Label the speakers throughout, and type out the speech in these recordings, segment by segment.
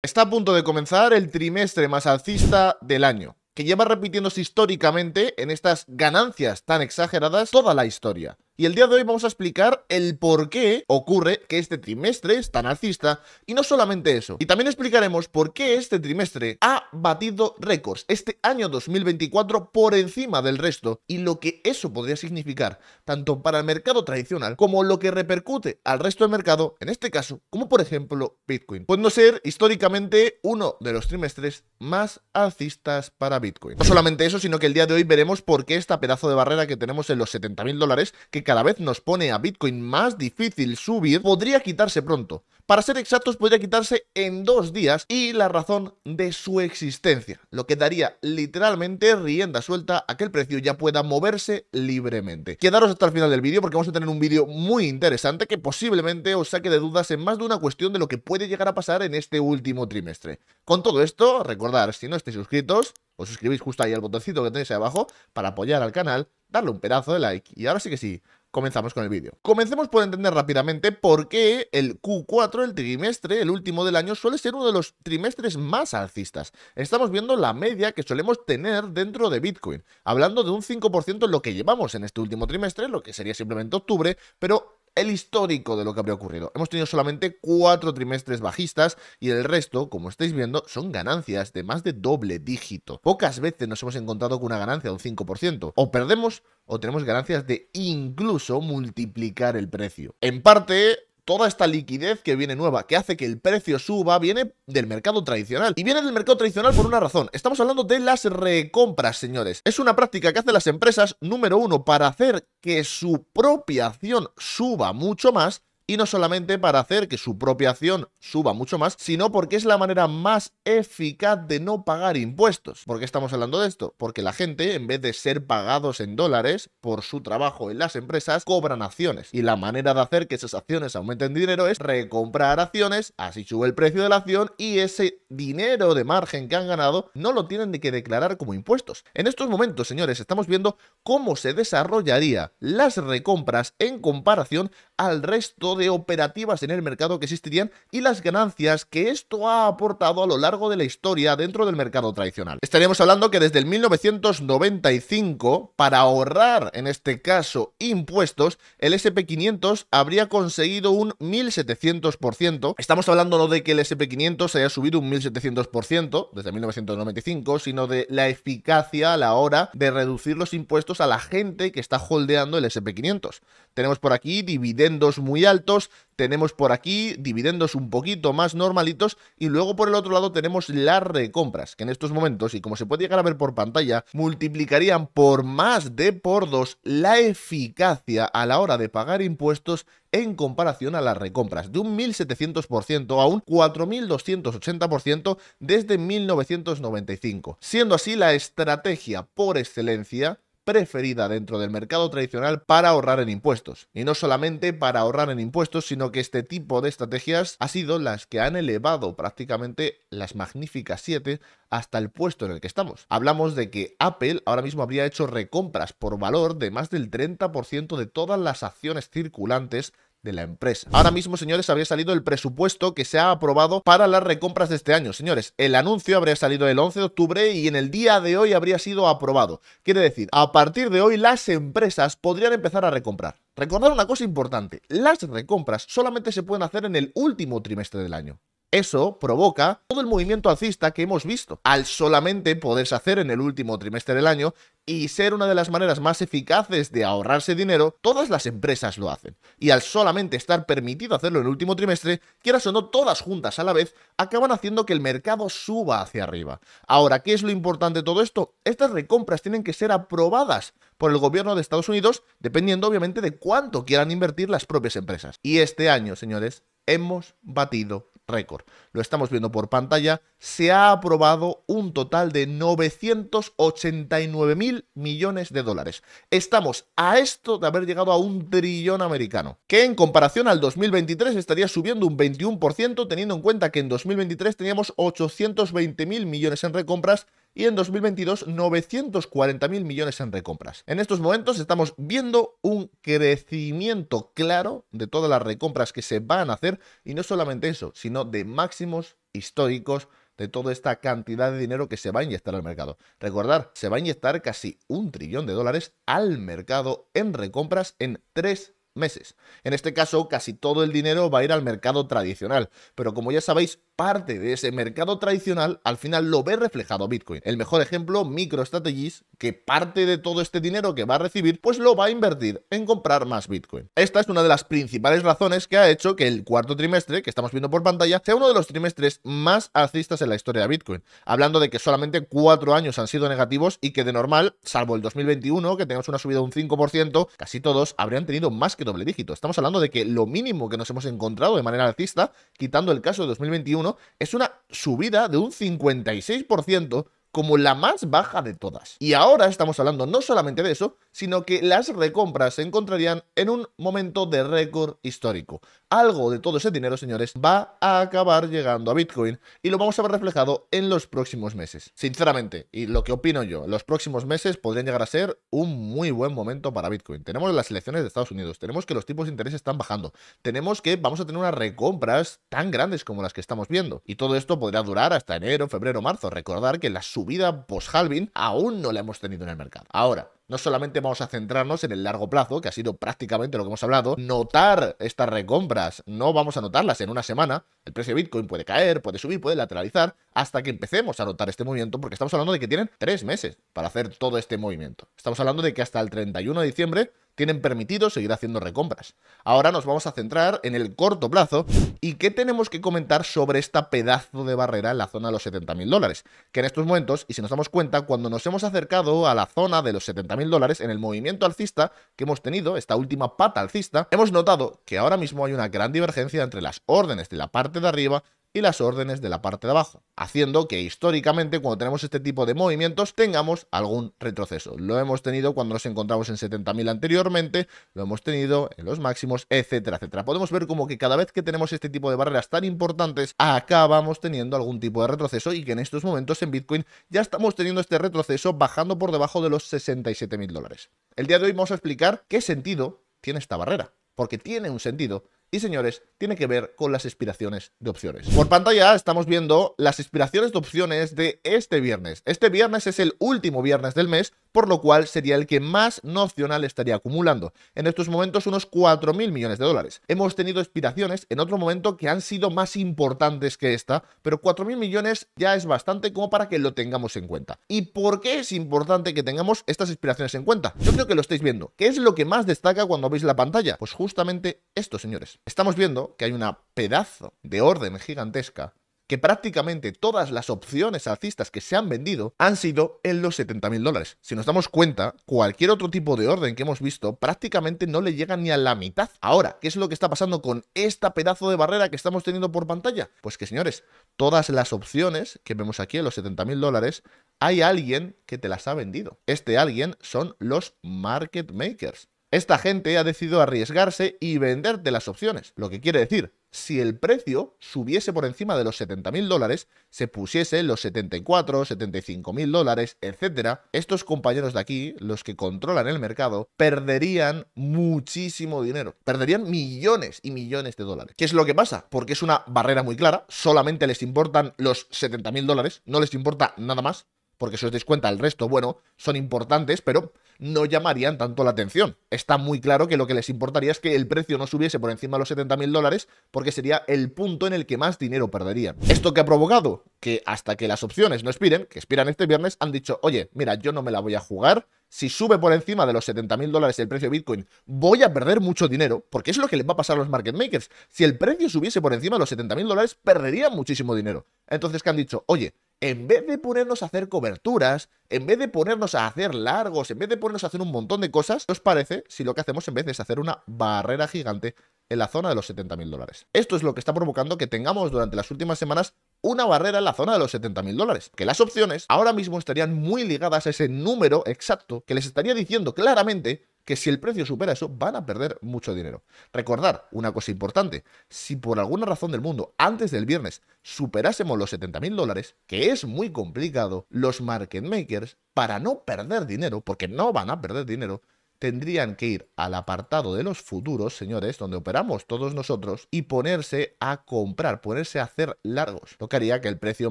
Speaker 1: Está a punto de comenzar el trimestre más alcista del año, que lleva repitiéndose históricamente en estas ganancias tan exageradas toda la historia. Y el día de hoy vamos a explicar el por qué ocurre que este trimestre es tan alcista y no solamente eso. Y también explicaremos por qué este trimestre ha batido récords este año 2024 por encima del resto y lo que eso podría significar tanto para el mercado tradicional como lo que repercute al resto del mercado, en este caso, como por ejemplo Bitcoin. Pudiendo ser históricamente uno de los trimestres más alcistas para Bitcoin. No solamente eso, sino que el día de hoy veremos por qué esta pedazo de barrera que tenemos en los 70.000 dólares, que cada vez nos pone a Bitcoin más difícil subir, podría quitarse pronto. Para ser exactos, podría quitarse en dos días y la razón de su existencia, lo que daría literalmente rienda suelta a que el precio ya pueda moverse libremente. Quedaros hasta el final del vídeo porque vamos a tener un vídeo muy interesante que posiblemente os saque de dudas en más de una cuestión de lo que puede llegar a pasar en este último trimestre. Con todo esto, recordad, si no estáis suscritos, os suscribís justo ahí al botoncito que tenéis ahí abajo para apoyar al canal, darle un pedazo de like y ahora sí que sí, comenzamos con el vídeo. Comencemos por entender rápidamente por qué el Q4, el trimestre, el último del año, suele ser uno de los trimestres más alcistas. Estamos viendo la media que solemos tener dentro de Bitcoin, hablando de un 5% lo que llevamos en este último trimestre, lo que sería simplemente octubre, pero el histórico de lo que habría ocurrido. Hemos tenido solamente cuatro trimestres bajistas y el resto, como estáis viendo, son ganancias de más de doble dígito. Pocas veces nos hemos encontrado con una ganancia de un 5%. O perdemos o tenemos ganancias de incluso multiplicar el precio. En parte, toda esta liquidez que viene nueva, que hace que el precio suba, viene del mercado tradicional. Y viene del mercado tradicional por una razón. Estamos hablando de las recompras, señores. Es una práctica que hacen las empresas, número uno, para hacer que su propia acción suba mucho más y no solamente para hacer que su propia acción suba mucho más, sino porque es la manera más eficaz de no pagar impuestos. ¿Por qué estamos hablando de esto? Porque la gente, en vez de ser pagados en dólares por su trabajo en las empresas, cobran acciones. Y la manera de hacer que esas acciones aumenten dinero es recomprar acciones, así sube el precio de la acción y ese dinero de margen que han ganado no lo tienen que declarar como impuestos. En estos momentos, señores, estamos viendo cómo se desarrollaría las recompras en comparación al resto de de operativas en el mercado que existirían y las ganancias que esto ha aportado a lo largo de la historia dentro del mercado tradicional. Estaríamos hablando que desde el 1995, para ahorrar en este caso impuestos, el SP500 habría conseguido un 1700%. Estamos hablando no de que el SP500 haya subido un 1700% desde 1995, sino de la eficacia a la hora de reducir los impuestos a la gente que está holdeando el SP500. Tenemos por aquí dividendos muy altos tenemos por aquí dividendos un poquito más normalitos y luego por el otro lado tenemos las recompras, que en estos momentos, y como se puede llegar a ver por pantalla, multiplicarían por más de por dos la eficacia a la hora de pagar impuestos en comparación a las recompras, de un 1.700% a un 4.280% desde 1995. Siendo así la estrategia por excelencia preferida dentro del mercado tradicional para ahorrar en impuestos. Y no solamente para ahorrar en impuestos, sino que este tipo de estrategias ha sido las que han elevado prácticamente las magníficas 7 hasta el puesto en el que estamos. Hablamos de que Apple ahora mismo habría hecho recompras por valor de más del 30% de todas las acciones circulantes de la empresa. Ahora mismo, señores, habría salido el presupuesto que se ha aprobado para las recompras de este año. Señores, el anuncio habría salido el 11 de octubre y en el día de hoy habría sido aprobado. Quiere decir, a partir de hoy las empresas podrían empezar a recomprar. Recordar una cosa importante, las recompras solamente se pueden hacer en el último trimestre del año. Eso provoca todo el movimiento alcista que hemos visto, al solamente poderse hacer en el último trimestre del año y ser una de las maneras más eficaces de ahorrarse dinero, todas las empresas lo hacen. Y al solamente estar permitido hacerlo en el último trimestre, quieras o no todas juntas a la vez, acaban haciendo que el mercado suba hacia arriba. Ahora, ¿qué es lo importante de todo esto? Estas recompras tienen que ser aprobadas por el gobierno de Estados Unidos, dependiendo obviamente de cuánto quieran invertir las propias empresas. Y este año, señores, hemos batido récord. Lo estamos viendo por pantalla, se ha aprobado un total de 989 mil millones de dólares. Estamos a esto de haber llegado a un trillón americano, que en comparación al 2023 estaría subiendo un 21%, teniendo en cuenta que en 2023 teníamos 820 mil millones en recompras y en 2022 940.000 millones en recompras. En estos momentos estamos viendo un crecimiento claro de todas las recompras que se van a hacer y no solamente eso, sino de máximos históricos de toda esta cantidad de dinero que se va a inyectar al mercado. Recordar, se va a inyectar casi un trillón de dólares al mercado en recompras en tres meses. En este caso, casi todo el dinero va a ir al mercado tradicional, pero como ya sabéis, parte de ese mercado tradicional, al final lo ve reflejado Bitcoin. El mejor ejemplo, MicroStrategies, que parte de todo este dinero que va a recibir, pues lo va a invertir en comprar más Bitcoin. Esta es una de las principales razones que ha hecho que el cuarto trimestre, que estamos viendo por pantalla, sea uno de los trimestres más alcistas en la historia de Bitcoin. Hablando de que solamente cuatro años han sido negativos y que de normal, salvo el 2021, que tenemos una subida de un 5%, casi todos habrían tenido más que doble dígito. Estamos hablando de que lo mínimo que nos hemos encontrado de manera alcista, quitando el caso de 2021, es una subida de un 56% como la más baja de todas. Y ahora estamos hablando no solamente de eso, sino que las recompras se encontrarían en un momento de récord histórico. Algo de todo ese dinero, señores, va a acabar llegando a Bitcoin y lo vamos a ver reflejado en los próximos meses. Sinceramente, y lo que opino yo, los próximos meses podrían llegar a ser un muy buen momento para Bitcoin. Tenemos las elecciones de Estados Unidos, tenemos que los tipos de interés están bajando, tenemos que vamos a tener unas recompras tan grandes como las que estamos viendo. Y todo esto podría durar hasta enero, febrero, marzo. Recordar que la subida post-halving aún no la hemos tenido en el mercado. Ahora, no solamente vamos a centrarnos en el largo plazo, que ha sido prácticamente lo que hemos hablado, notar estas recompras, no vamos a notarlas en una semana, el precio de Bitcoin puede caer, puede subir, puede lateralizar, hasta que empecemos a notar este movimiento, porque estamos hablando de que tienen tres meses para hacer todo este movimiento. Estamos hablando de que hasta el 31 de diciembre tienen permitido seguir haciendo recompras. Ahora nos vamos a centrar en el corto plazo y qué tenemos que comentar sobre esta pedazo de barrera en la zona de los 70.000 dólares, que en estos momentos, y si nos damos cuenta, cuando nos hemos acercado a la zona de los 70.000 dólares en el movimiento alcista que hemos tenido, esta última pata alcista, hemos notado que ahora mismo hay una gran divergencia entre las órdenes de la parte de arriba y las órdenes de la parte de abajo, haciendo que históricamente cuando tenemos este tipo de movimientos tengamos algún retroceso. Lo hemos tenido cuando nos encontramos en 70.000 anteriormente, lo hemos tenido en los máximos, etcétera, etcétera. Podemos ver como que cada vez que tenemos este tipo de barreras tan importantes, acabamos teniendo algún tipo de retroceso y que en estos momentos en Bitcoin ya estamos teniendo este retroceso bajando por debajo de los 67.000 dólares. El día de hoy vamos a explicar qué sentido tiene esta barrera, porque tiene un sentido y señores, tiene que ver con las expiraciones de opciones. Por pantalla estamos viendo las expiraciones de opciones de este viernes. Este viernes es el último viernes del mes, por lo cual sería el que más no opcional estaría acumulando. En estos momentos unos 4.000 millones de dólares. Hemos tenido expiraciones en otro momento que han sido más importantes que esta, pero 4.000 millones ya es bastante como para que lo tengamos en cuenta. ¿Y por qué es importante que tengamos estas expiraciones en cuenta? Yo creo que lo estáis viendo. ¿Qué es lo que más destaca cuando veis la pantalla? Pues justamente esto, señores estamos viendo que hay una pedazo de orden gigantesca que prácticamente todas las opciones alcistas que se han vendido han sido en los 70.000 dólares. Si nos damos cuenta, cualquier otro tipo de orden que hemos visto prácticamente no le llega ni a la mitad. Ahora, ¿qué es lo que está pasando con esta pedazo de barrera que estamos teniendo por pantalla? Pues que señores, todas las opciones que vemos aquí en los 70.000 dólares, hay alguien que te las ha vendido. Este alguien son los market makers. Esta gente ha decidido arriesgarse y vender de las opciones, lo que quiere decir, si el precio subiese por encima de los 70.000 dólares, se pusiese los 74, 75.000 dólares, etc., estos compañeros de aquí, los que controlan el mercado, perderían muchísimo dinero, perderían millones y millones de dólares. ¿Qué es lo que pasa? Porque es una barrera muy clara, solamente les importan los 70.000 dólares, no les importa nada más, porque si os dais cuenta, el resto, bueno, son importantes, pero no llamarían tanto la atención. Está muy claro que lo que les importaría es que el precio no subiese por encima de los 70.000 dólares, porque sería el punto en el que más dinero perderían. ¿Esto que ha provocado? Que hasta que las opciones no expiren, que expiran este viernes, han dicho, oye, mira, yo no me la voy a jugar, si sube por encima de los 70.000 dólares el precio de Bitcoin, voy a perder mucho dinero, porque es lo que les va a pasar a los market makers. Si el precio subiese por encima de los 70.000 dólares, perderían muchísimo dinero. Entonces, que han dicho, oye, en vez de ponernos a hacer coberturas, en vez de ponernos a hacer largos, en vez de ponernos a hacer un montón de cosas, ¿qué os parece si lo que hacemos en vez es hacer una barrera gigante en la zona de los 70.000 dólares? Esto es lo que está provocando que tengamos durante las últimas semanas una barrera en la zona de los 70.000 dólares. Que las opciones ahora mismo estarían muy ligadas a ese número exacto que les estaría diciendo claramente que si el precio supera eso, van a perder mucho dinero. Recordar una cosa importante, si por alguna razón del mundo, antes del viernes, superásemos los 70.000 dólares, que es muy complicado, los market makers, para no perder dinero, porque no van a perder dinero, tendrían que ir al apartado de los futuros, señores, donde operamos todos nosotros, y ponerse a comprar, ponerse a hacer largos. tocaría que el precio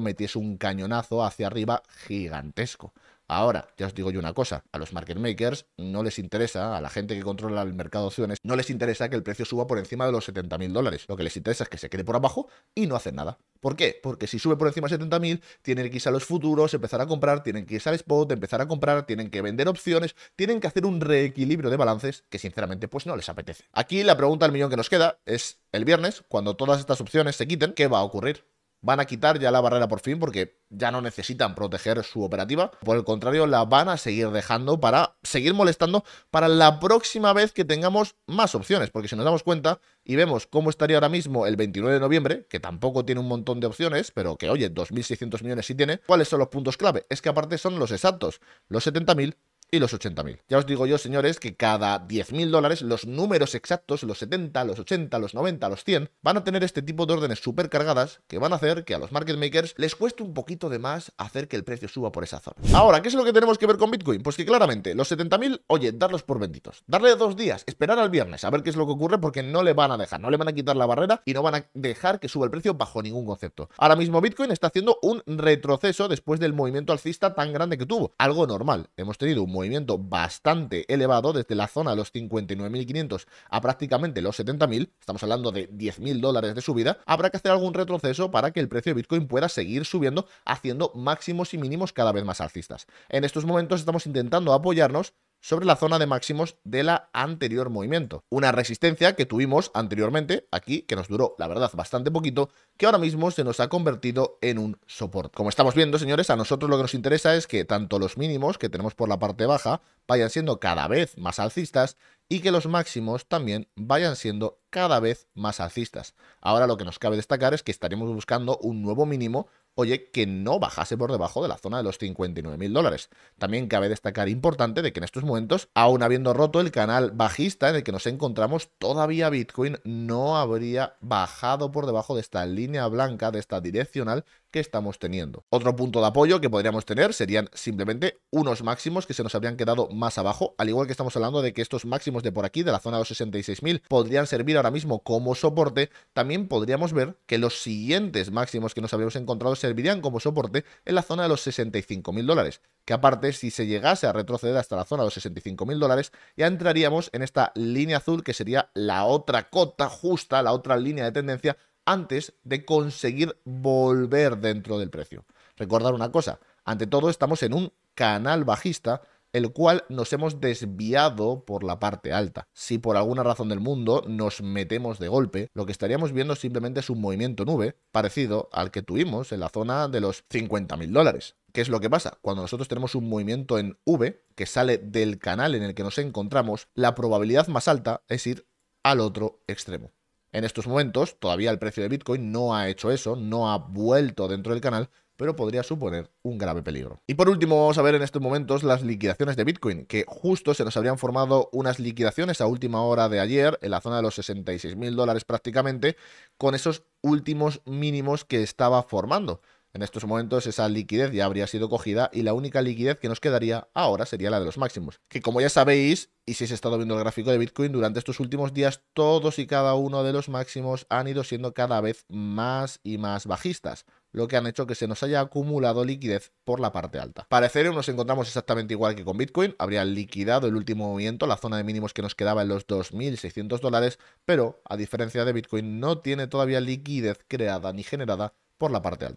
Speaker 1: metiese un cañonazo hacia arriba gigantesco. Ahora, ya os digo yo una cosa, a los market makers no les interesa, a la gente que controla el mercado de opciones, no les interesa que el precio suba por encima de los 70.000 dólares. Lo que les interesa es que se quede por abajo y no hacen nada. ¿Por qué? Porque si sube por encima de 70.000, tienen que irse a los futuros, empezar a comprar, tienen que irse al spot, empezar a comprar, tienen que vender opciones, tienen que hacer un reequilibrio de balances que sinceramente pues no les apetece. Aquí la pregunta del millón que nos queda es, el viernes, cuando todas estas opciones se quiten, ¿qué va a ocurrir? Van a quitar ya la barrera por fin porque ya no necesitan proteger su operativa. Por el contrario, la van a seguir dejando para seguir molestando para la próxima vez que tengamos más opciones. Porque si nos damos cuenta y vemos cómo estaría ahora mismo el 29 de noviembre, que tampoco tiene un montón de opciones, pero que oye, 2.600 millones sí tiene, ¿cuáles son los puntos clave? Es que aparte son los exactos, los 70.000, y los 80.000. Ya os digo yo, señores, que cada 10.000 dólares, los números exactos, los 70, los 80, los 90, los 100, van a tener este tipo de órdenes supercargadas que van a hacer que a los market makers les cueste un poquito de más hacer que el precio suba por esa zona. Ahora, ¿qué es lo que tenemos que ver con Bitcoin? Pues que claramente, los 70.000, oye, darlos por benditos. Darle dos días, esperar al viernes, a ver qué es lo que ocurre, porque no le van a dejar, no le van a quitar la barrera y no van a dejar que suba el precio bajo ningún concepto. Ahora mismo Bitcoin está haciendo un retroceso después del movimiento alcista tan grande que tuvo. Algo normal. Hemos tenido un movimiento bastante elevado desde la zona de los 59.500 a prácticamente los 70.000, estamos hablando de 10.000 dólares de subida, habrá que hacer algún retroceso para que el precio de Bitcoin pueda seguir subiendo haciendo máximos y mínimos cada vez más alcistas. En estos momentos estamos intentando apoyarnos sobre la zona de máximos de la anterior movimiento. Una resistencia que tuvimos anteriormente aquí, que nos duró, la verdad, bastante poquito, que ahora mismo se nos ha convertido en un soporte. Como estamos viendo, señores, a nosotros lo que nos interesa es que tanto los mínimos que tenemos por la parte baja vayan siendo cada vez más alcistas y que los máximos también vayan siendo cada vez más alcistas. Ahora lo que nos cabe destacar es que estaremos buscando un nuevo mínimo oye, que no bajase por debajo de la zona de los 59.000 dólares. También cabe destacar importante de que en estos momentos, aún habiendo roto el canal bajista en el que nos encontramos, todavía Bitcoin no habría bajado por debajo de esta línea blanca, de esta direccional que estamos teniendo. Otro punto de apoyo que podríamos tener serían simplemente unos máximos que se nos habrían quedado más abajo, al igual que estamos hablando de que estos máximos de por aquí, de la zona de los 66.000, podrían servir ahora mismo como soporte, también podríamos ver que los siguientes máximos que nos habíamos encontrado servirían como soporte en la zona de los 65.000 dólares, que aparte si se llegase a retroceder hasta la zona de los 65.000 dólares, ya entraríamos en esta línea azul que sería la otra cota justa, la otra línea de tendencia antes de conseguir volver dentro del precio. Recordar una cosa, ante todo estamos en un canal bajista el cual nos hemos desviado por la parte alta. Si por alguna razón del mundo nos metemos de golpe, lo que estaríamos viendo simplemente es un movimiento nube parecido al que tuvimos en la zona de los 50.000 dólares. ¿Qué es lo que pasa? Cuando nosotros tenemos un movimiento en V que sale del canal en el que nos encontramos, la probabilidad más alta es ir al otro extremo. En estos momentos, todavía el precio de Bitcoin no ha hecho eso, no ha vuelto dentro del canal, pero podría suponer un grave peligro. Y por último, vamos a ver en estos momentos las liquidaciones de Bitcoin, que justo se nos habrían formado unas liquidaciones a última hora de ayer, en la zona de los 66 mil dólares prácticamente, con esos últimos mínimos que estaba formando. En estos momentos esa liquidez ya habría sido cogida y la única liquidez que nos quedaría ahora sería la de los máximos, que como ya sabéis, y si has estado viendo el gráfico de Bitcoin durante estos últimos días, todos y cada uno de los máximos han ido siendo cada vez más y más bajistas lo que han hecho que se nos haya acumulado liquidez por la parte alta. Para Ethereum nos encontramos exactamente igual que con Bitcoin, habría liquidado el último movimiento, la zona de mínimos que nos quedaba en los 2.600 dólares, pero a diferencia de Bitcoin no tiene todavía liquidez creada ni generada por la parte alta.